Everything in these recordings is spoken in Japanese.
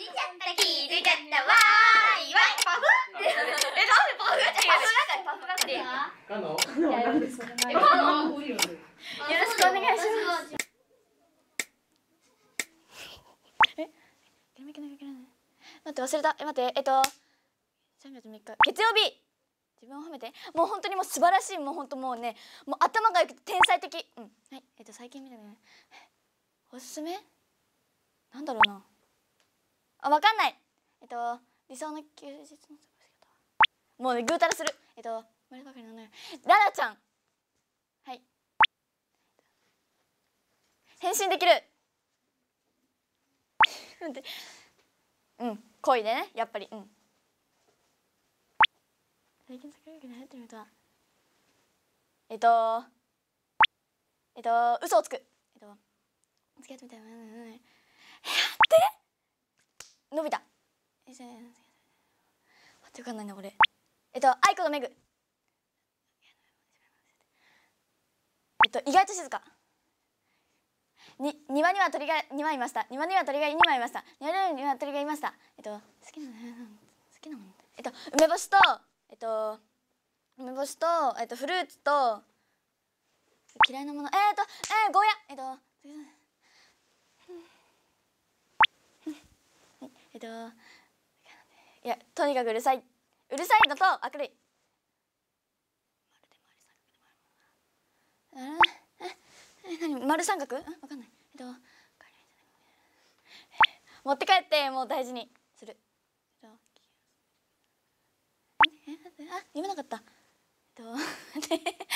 いちゃった気づいちゃったわーいわいパフえ、なんでパフって言うのパフ係パフ係カノ何ですかカノよろしくお願いしますえ、ゲームいけいけない待って忘れたえ、待って、えっと3月3日月曜日自分を褒めてもう本当にもう素晴らしいもう本当もうねもう頭がよくて天才的うんはいえっと最近見たねおすすめなんだろうなあわかんないえっと理想の休日の過ごし方もうねぐうたらするえっと生まればかりのねララちゃんはい変身できるうん恋でねやっぱりうん最近てえっとえっと嘘をつくえっと付き合ってみたいなえっわかんないなこれえっと愛子のめぐ。えっと意外と静かに庭には鳥が二枚いました庭には鳥が二枚いました庭には鳥がいましたえっと好きな好きなものえっと梅干しとえっと梅干しとえっとフルーツと嫌いなものえー、っとえー、ゴーヤえっとえっといやとにかくうるさいうるさいのと明るいえ、え、丸三角わかんないえっと持って帰ってもう大事にするえっとあ読めなかったえっと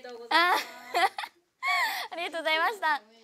ありがとうございました。